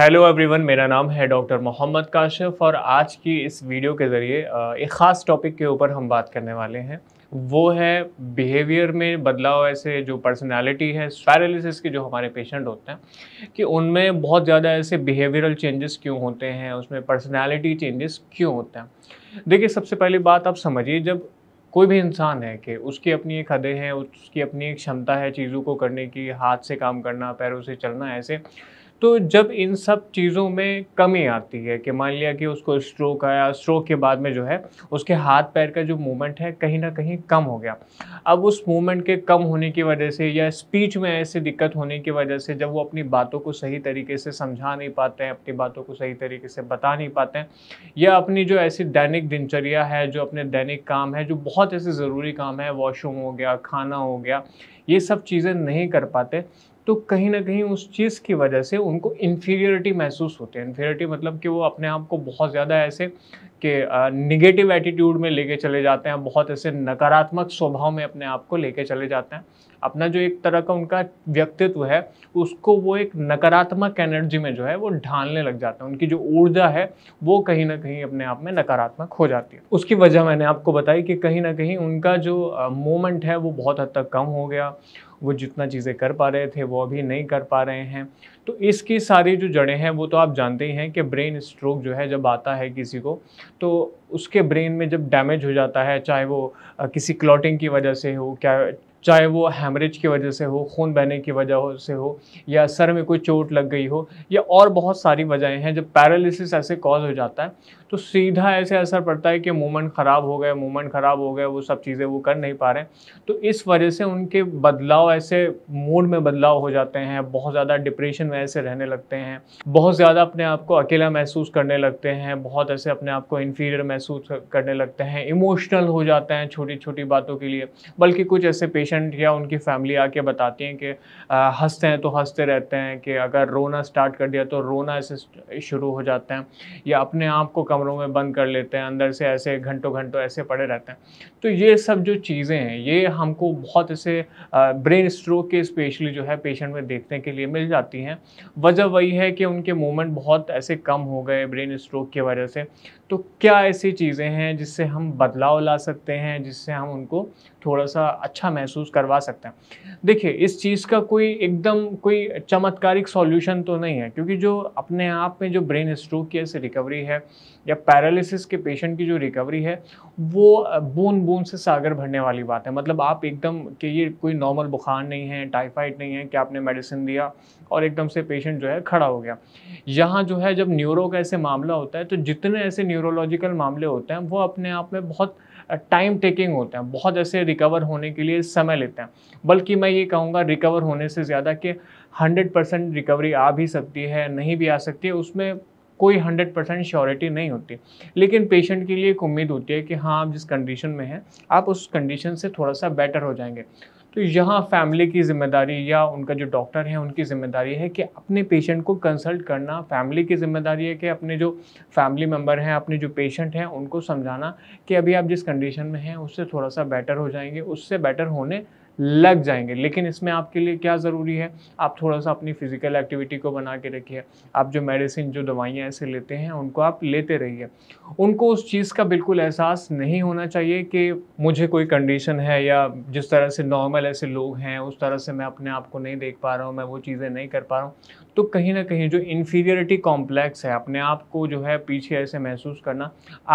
hello everyone मेरा नाम है डॉक्टर मोहम्मद काशिफ और आज की इस वीडियो के ज़रिए एक ख़ास टॉपिक के ऊपर हम बात करने वाले हैं वो है बिहेवियर में बदलाव ऐसे जो पर्सनालिटी है पैरालिसिस के जो हमारे पेशेंट होते हैं कि उनमें बहुत ज़्यादा ऐसे बिहेवियरल चेंजेस क्यों होते हैं उसमें पर्सनैलिटी चेंजेस क्यों होते हैं देखिए सबसे पहली बात आप समझिए जब कोई भी इंसान है कि उसकी अपनी एक हदें हैं उसकी अपनी एक क्षमता है चीज़ों को करने की हाथ से काम करना पैरों से चलना ऐसे तो जब इन सब चीज़ों में कमी आती है कि मान लिया कि उसको स्ट्रोक आया स्ट्रोक के बाद में जो है उसके हाथ पैर का जो मूवमेंट है कहीं ना कहीं कम हो गया अब उस मूवमेंट के कम होने की वजह से या स्पीच में ऐसी दिक्कत होने की वजह से जब वो अपनी बातों को सही तरीके से समझा नहीं पाते हैं अपनी बातों को सही तरीके से बता नहीं पाते हैं या अपनी जो ऐसी दैनिक दिनचर्या है जो अपने दैनिक काम है जो बहुत ऐसे ज़रूरी काम है वॉशरूम हो गया खाना हो गया ये सब चीज़ें नहीं कर पाते तो कहीं ना कहीं उस चीज़ की वजह से उनको इन्फीरियरिटी महसूस होती है इन्फीरियरिटी मतलब कि वो अपने आप को बहुत ज़्यादा ऐसे के निगेटिव एटीट्यूड में लेके चले जाते हैं बहुत ऐसे नकारात्मक स्वभाव में अपने आप को लेके चले जाते हैं अपना जो एक तरह का उनका व्यक्तित्व है उसको वो एक नकारात्मक एनर्जी में जो है वो ढालने लग जाते हैं उनकी जो ऊर्जा है वो कहीं ना कहीं अपने आप में नकारात्मक हो जाती है उसकी वजह मैंने आपको बताई कि कहीं ना कहीं उनका जो मोमेंट है वो बहुत हद तक कम हो गया वो जितना चीज़ें कर पा रहे थे वो अभी नहीं कर पा रहे हैं तो इसकी सारी जो जड़ें हैं वो तो आप जानते ही हैं कि ब्रेन स्ट्रोक जो है जब आता है किसी को तो उसके ब्रेन में जब डैमेज हो जाता है चाहे वो किसी क्लॉटिंग की वजह से हो क्या चाहे वो हैमरेज की वजह से हो खून बहने की वजह से हो या सर में कोई चोट लग गई हो या और बहुत सारी वजहें हैं जब पैरालिसिस ऐसे कॉज हो जाता है तो सीधा ऐसे असर पड़ता है कि मूवमेंट ख़राब हो गए मूवमेंट ख़राब हो गए वो सब चीज़ें वो कर नहीं पा रहे तो इस वजह से उनके बदलाव ऐसे मूड में बदलाव हो जाते हैं बहुत ज़्यादा डिप्रेशन में ऐसे रहने लगते हैं बहुत ज़्यादा अपने आप को अकेला महसूस करने लगते हैं बहुत ऐसे अपने आप को इन्फीरियर महसूस महसूस करने लगते हैं इमोशनल हो जाते हैं छोटी छोटी बातों के लिए बल्कि कुछ ऐसे पेशेंट या उनकी फैमिली आके बताती हैं कि हंसते हैं तो हंसते रहते हैं कि अगर रोना स्टार्ट कर दिया तो रोना ऐसे शुरू हो जाते हैं या अपने आप को कमरों में बंद कर लेते हैं अंदर से ऐसे घंटों घंटों ऐसे पड़े रहते हैं तो ये सब जो चीज़ें हैं ये हमको बहुत ऐसे ब्रेन स्ट्रोक के स्पेशली जो है पेशेंट में देखने के लिए मिल जाती हैं वजह वही है कि उनके मूवमेंट बहुत ऐसे कम हो गए ब्रेन स्ट्रोक की वजह से तो क्या ऐसी चीज़ें हैं जिससे हम बदलाव ला सकते हैं जिससे हम उनको थोड़ा सा अच्छा महसूस करवा सकते हैं देखिए इस चीज़ का कोई एकदम कोई चमत्कारिक सॉल्यूशन तो नहीं है क्योंकि जो अपने आप में जो ब्रेन स्ट्रोक की ऐसी रिकवरी है या पैरालिसिस के पेशेंट की जो रिकवरी है वो बूंद बूंद से सागर भरने वाली बात है मतलब आप एकदम कि ये कोई नॉर्मल बुखार नहीं है टाइफाइड नहीं है कि आपने मेडिसिन दिया और एकदम से पेशेंट जो है खड़ा हो गया यहाँ जो है जब न्यूरो का ऐसे मामला होता है तो जितने ऐसे न्यूरोलॉजिकल मामले होते हैं वो अपने आप में बहुत टाइम टेकिंग होते हैं बहुत ऐसे रिकवर होने के लिए समय लेते हैं बल्कि मैं ये कहूँगा रिकवर होने से ज़्यादा कि हंड्रेड परसेंट रिकवरी आ भी सकती है नहीं भी आ सकती है उसमें कोई हंड्रेड परसेंट श्योरिटी नहीं होती लेकिन पेशेंट के लिए एक उम्मीद होती है कि हाँ आप जिस कंडीशन में हैं आप उस कंडीशन से थोड़ा सा बेटर हो जाएंगे तो यहाँ फैमिली की जिम्मेदारी या उनका जो डॉक्टर है उनकी जिम्मेदारी है कि अपने पेशेंट को कंसल्ट करना फैमिली की जिम्मेदारी है कि अपने जो फैमिली मेम्बर हैं अपने जो पेशेंट हैं उनको समझाना कि अभी आप जिस कंडीशन में हैं उससे थोड़ा सा बेटर हो जाएंगे उससे बेटर होने लग जाएंगे लेकिन इसमें आपके लिए क्या ज़रूरी है आप थोड़ा सा अपनी फिज़िकल एक्टिविटी को बना के रखिए आप जो मेडिसिन जो दवाइयाँ ऐसे लेते हैं उनको आप लेते रहिए उनको उस चीज़ का बिल्कुल एहसास नहीं होना चाहिए कि मुझे कोई कंडीशन है या जिस तरह से नॉर्मल ऐसे लोग हैं उस तरह से मैं अपने आप को नहीं देख पा रहा हूँ मैं वो चीज़ें नहीं कर पा रहा हूँ तो कहीं ना कहीं जो इन्फीरियरिटी कॉम्प्लेक्स है अपने आप को जो है पीछे ऐसे महसूस करना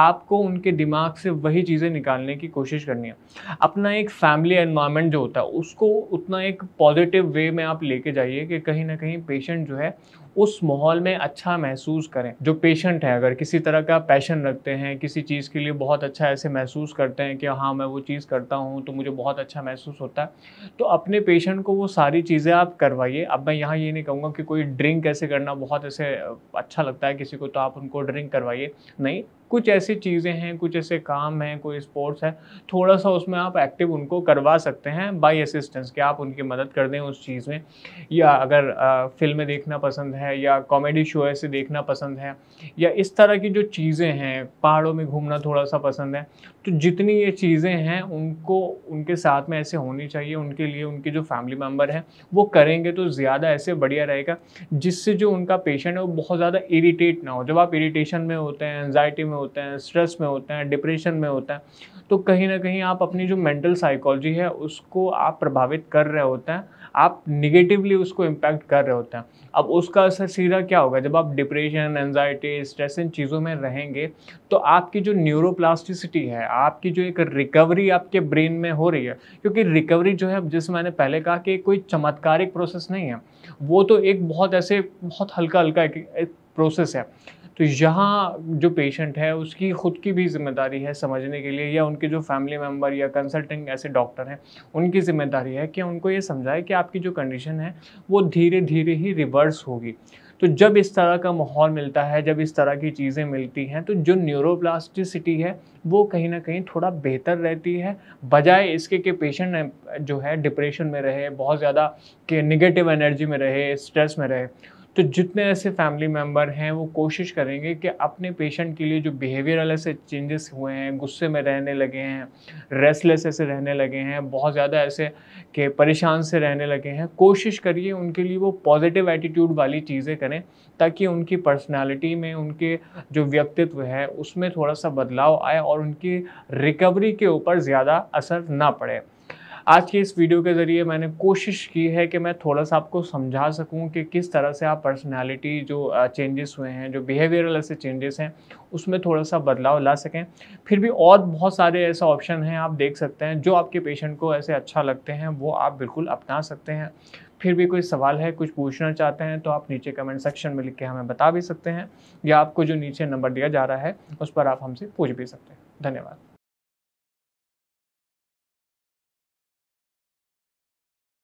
आपको उनके दिमाग से वही चीज़ें निकालने की कोशिश करनी है अपना एक फैमिली एनवायरनमेंट जो होता होता है उसको उतना एक पॉजिटिव वे में आप लेके जाइए कि कहीं ना कहीं पेशेंट जो है उस माहौल में अच्छा महसूस करें जो पेशेंट है अगर किसी तरह का पैशन रखते हैं किसी चीज़ के लिए बहुत अच्छा ऐसे महसूस करते हैं कि हाँ मैं वो चीज़ करता हूँ तो मुझे बहुत अच्छा महसूस होता है तो अपने पेशेंट को वो सारी चीज़ें आप करवाइए अब मैं यहाँ ये नहीं कहूँगा कि कोई ड्रिंक ऐसे करना बहुत ऐसे अच्छा लगता है किसी को तो आप उनको ड्रिंक करवाइए नहीं कुछ ऐसी चीज़ें हैं कुछ ऐसे काम हैं कोई स्पोर्ट्स है थोड़ा सा उसमें आप एक्टिव उनको करवा सकते हैं बाई असिस्टेंस कि आप उनकी मदद कर दें उस चीज़ में या अगर फिल्में देखना पसंद है है या कॉमेडी शो ऐसे देखना पसंद है या इस तरह की जो चीज़ें हैं पहाड़ों में घूमना थोड़ा सा पसंद है तो जितनी ये चीज़ें हैं उनको उनके साथ में ऐसे होनी चाहिए उनके लिए उनके जो फैमिली मेम्बर हैं वो करेंगे तो ज़्यादा ऐसे बढ़िया रहेगा जिससे जो उनका पेशेंट है वो बहुत ज़्यादा इरीटेट ना हो जब आप इरीटेशन में होते हैं एनजाइटी में होते हैं स्ट्रेस में होते हैं डिप्रेशन में होते हैं तो कहीं ना कहीं आप अपनी जो मेंटल साइकोलॉजी है उसको आप प्रभावित कर रहे होते हैं आप निगेटिवली उसको इम्पैक्ट कर रहे होते हैं अब उसका असर सीधा क्या होगा जब आप डिप्रेशन एनजाइटी स्ट्रेस इन चीज़ों में रहेंगे तो आपकी जो न्यूरोप्लास्टिसिटी है आपकी जो एक रिकवरी आपके ब्रेन में हो रही है क्योंकि रिकवरी जो है जैसे मैंने पहले कहा कि कोई चमत्कारिक प्रोसेस नहीं है वो तो एक बहुत ऐसे बहुत हल्का हल्का एक, एक प्रोसेस है तो यहाँ जो पेशेंट है उसकी खुद की भी जिम्मेदारी है समझने के लिए या उनके जो फैमिली मेम्बर या कंसल्टिंग ऐसे डॉक्टर हैं उनकी जिम्मेदारी है कि उनको ये समझाए कि आपकी जो कंडीशन है वो धीरे धीरे ही रिवर्स होगी तो जब इस तरह का माहौल मिलता है जब इस तरह की चीज़ें मिलती हैं तो जो न्यूरोप्लास्टिसिटी है वो कहीं ना कहीं थोड़ा बेहतर रहती है बजाय इसके कि पेशेंट जो है डिप्रेशन में रहे बहुत ज़्यादा के निगेटिव एनर्जी में रहे स्ट्रेस में रहे तो जितने ऐसे फैमिली मेम्बर हैं वो कोशिश करेंगे कि अपने पेशेंट के लिए जो बिहेवियरल ऐसे चेंजेस हुए हैं गुस्से में रहने लगे हैं रेस्टलेस ऐसे रहने लगे हैं बहुत ज़्यादा ऐसे के परेशान से रहने लगे हैं कोशिश करिए उनके लिए वो पॉजिटिव एटीट्यूड वाली चीज़ें करें ताकि उनकी पर्सनैलिटी में उनके जो व्यक्तित्व है उसमें थोड़ा सा बदलाव आए और उनकी रिकवरी के ऊपर ज़्यादा असर ना पड़े आज के इस वीडियो के ज़रिए मैंने कोशिश की है कि मैं थोड़ा सा आपको समझा सकूं कि किस तरह से आप पर्सनालिटी जो चेंजेस हुए हैं जो बिहेवियरल ऐसे चेंजेस हैं उसमें थोड़ा सा बदलाव ला सकें फिर भी और बहुत सारे ऐसे ऑप्शन हैं आप देख सकते हैं जो आपके पेशेंट को ऐसे अच्छा लगते हैं वो आप बिल्कुल अपना सकते हैं फिर भी कोई सवाल है कुछ पूछना चाहते हैं तो आप नीचे कमेंट सेक्शन में लिख के हमें बता भी सकते हैं या आपको जो नीचे नंबर दिया जा रहा है उस पर आप हमसे पूछ भी सकते हैं धन्यवाद